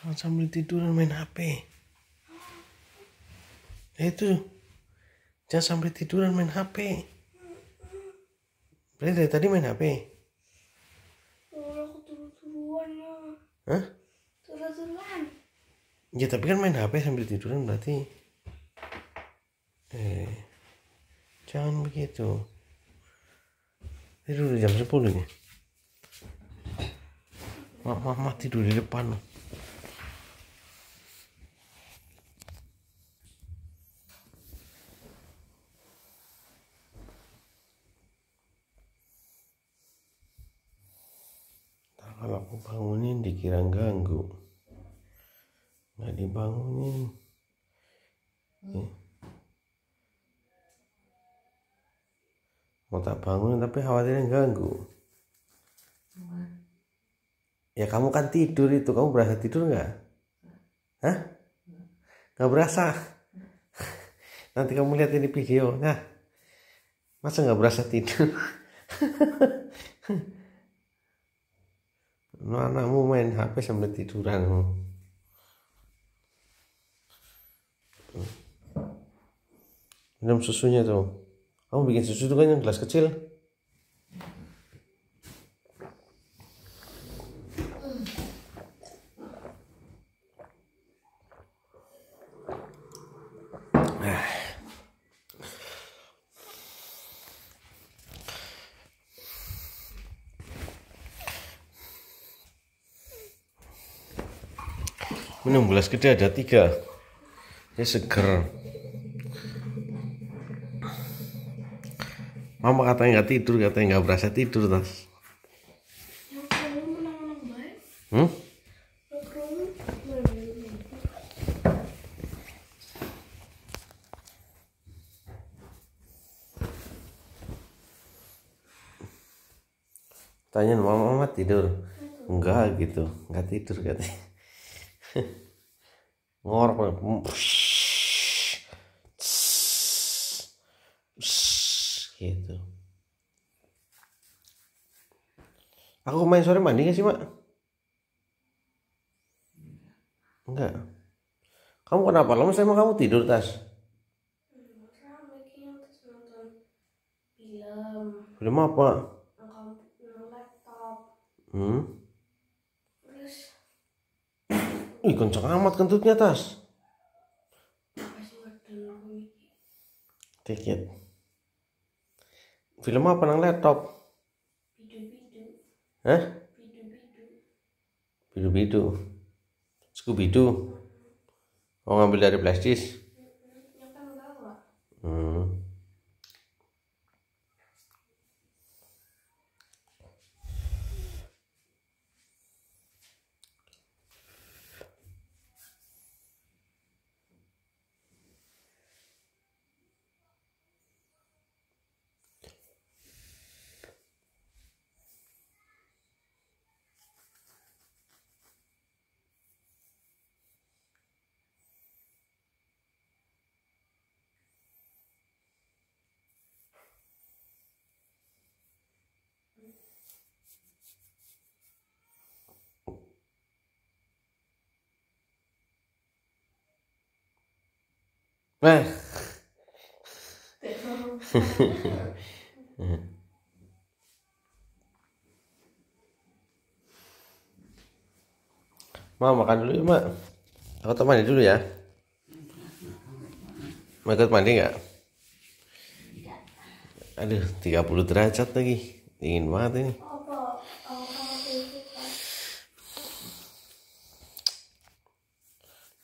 jangan sambil tiduran main HP ya itu jangan sambil tiduran main HP berarti dari tadi main HP aku Hah? Ya tapi kan main HP sambil tiduran berarti. Eh, jangan begitu. Tidur jam sepuluh nih. Mak, mak, tidur di depan loh. bangunin dikira ganggu nggak dibangunin hmm. mau tak bangun tapi khawatirnya ganggu ya kamu kan tidur itu kamu berasa tidur nggak hah nggak berasa nanti kamu lihat ini video nah masa nggak berasa tidur no anakmu main HP sambil tiduran lu. Minum susunya tuh. Kamu bikin susu tuh kan yang gelas kecil. gelas gede ada tiga ini seger mama katanya nggak tidur katanya nggak berasa tidur tas hmm? tanya mama mama tidur enggak gitu nggak tidur katanya Ngorok mm, Gitu. Aku main sore mandi gak sih, Mak? Enggak. Kamu kenapa? Lama saya kamu tidur, Tas. Film apa? Hmm? Ih kenceng amat kentutnya tas. Tiket. Film apa nang laptop? Bidu-bidu. Hah? Bidu-bidu. Scooby-Doo. Mau ngambil dari plastis. Nah. Ma makan dulu ya mak. Aku temani dulu ya. Mau ikut mandi nggak? Aduh, 30 derajat lagi. Dingin banget ini.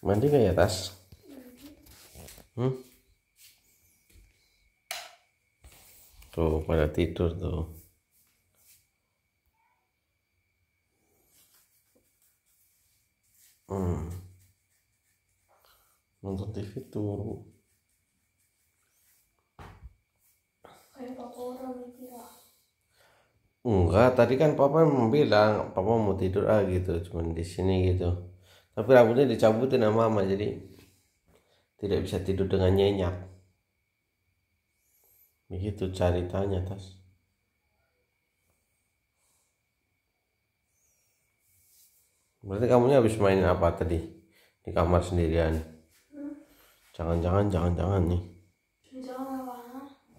Mandi nggak ya tas? hmm? tuh pada tidur tuh hmm. nonton TV turu kayak papa orang Enggak, tadi kan papa memang bilang papa mau tidur ah gitu, cuman di sini gitu. Tapi rambutnya dicabutin sama mama jadi tidak bisa tidur dengan nyenyak begitu ceritanya tas berarti kamu habis main apa tadi di kamar sendirian jangan-jangan jangan-jangan nih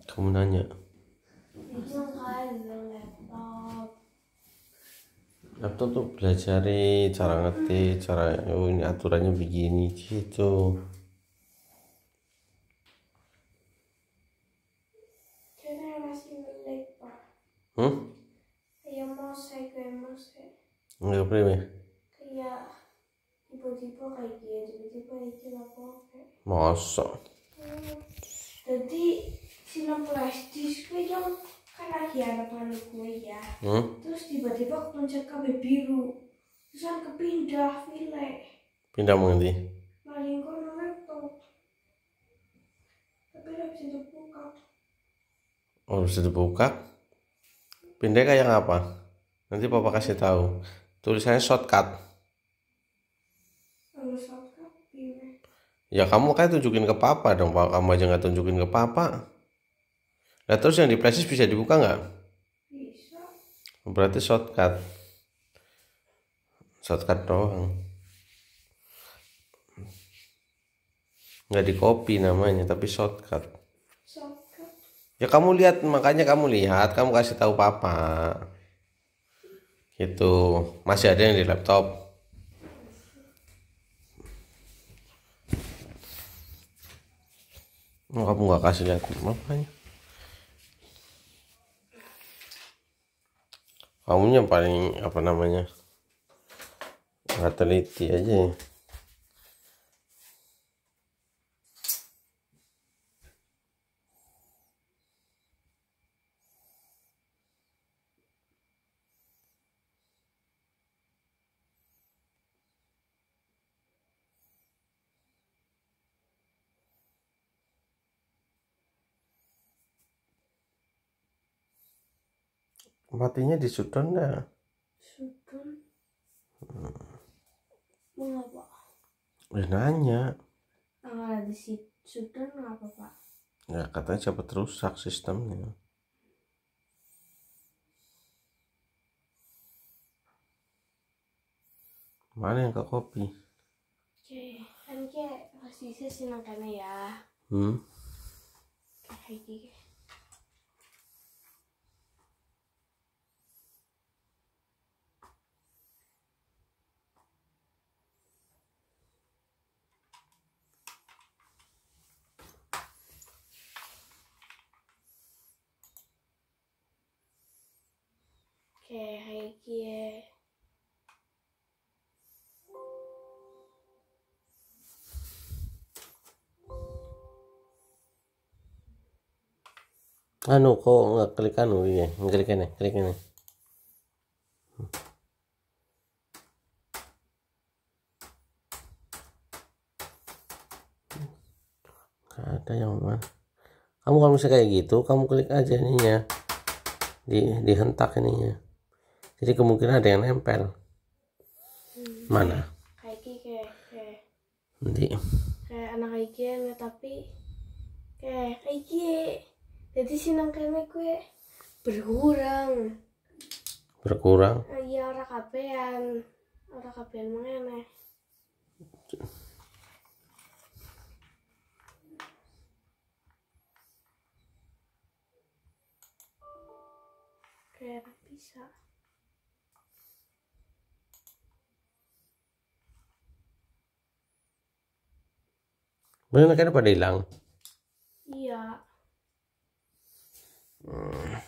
kamu nanya iya, laptop tuh belajar cara ngetik cara oh ini aturannya begini gitu Hmm? Kayak mosek, ya, kayak iya. tiba-tiba kayak gini, tiba-tiba hmm. itu apa? Masa? Jadi film plastis gue yang kan lagi anak anak gue ya. Hmm? Terus tiba-tiba kepencet kabel biru. Terus aku kan kepindah file. Pindah mengendi? Maling kono laptop. Tapi lebih itu buka oh bisa dibuka pindah kayak apa nanti papa kasih tahu tulisannya shortcut Ya kamu kayak tunjukin ke papa dong, pak. Kamu aja nggak tunjukin ke papa. Nah terus yang di presis bisa dibuka nggak? Bisa. Berarti shortcut. Shortcut doang. Nggak di copy namanya, tapi shortcut ya kamu lihat makanya kamu lihat kamu kasih tahu papa itu masih ada yang di laptop oh, kamu nggak kasih lihat makanya kamunya paling apa namanya Gak teliti aja ya. matinya di Sudan ya Sudan hmm. mengapa ya nanya ah di Sudan apa pak ya katanya cepat rusak sistemnya mana yang ke kopi oke kan kayak masih sih ya hmm kayak Okay, Heigie. Ano kok nga klik anu iya, klik ini, klik ini. ada yang mana. Kamu kalau misalnya kayak gitu, kamu klik aja ininya. Di dihentak ininya jadi kemungkinan ada yang nempel hmm. mana kayak kayak kayak nanti kayak anak kaki ya, tapi kayak kaki jadi sih kene kue berkurang berkurang ah, iya orang kapean orang kapean mengene kayak bisa Muna na ka na pa lang. Yeah. Mm.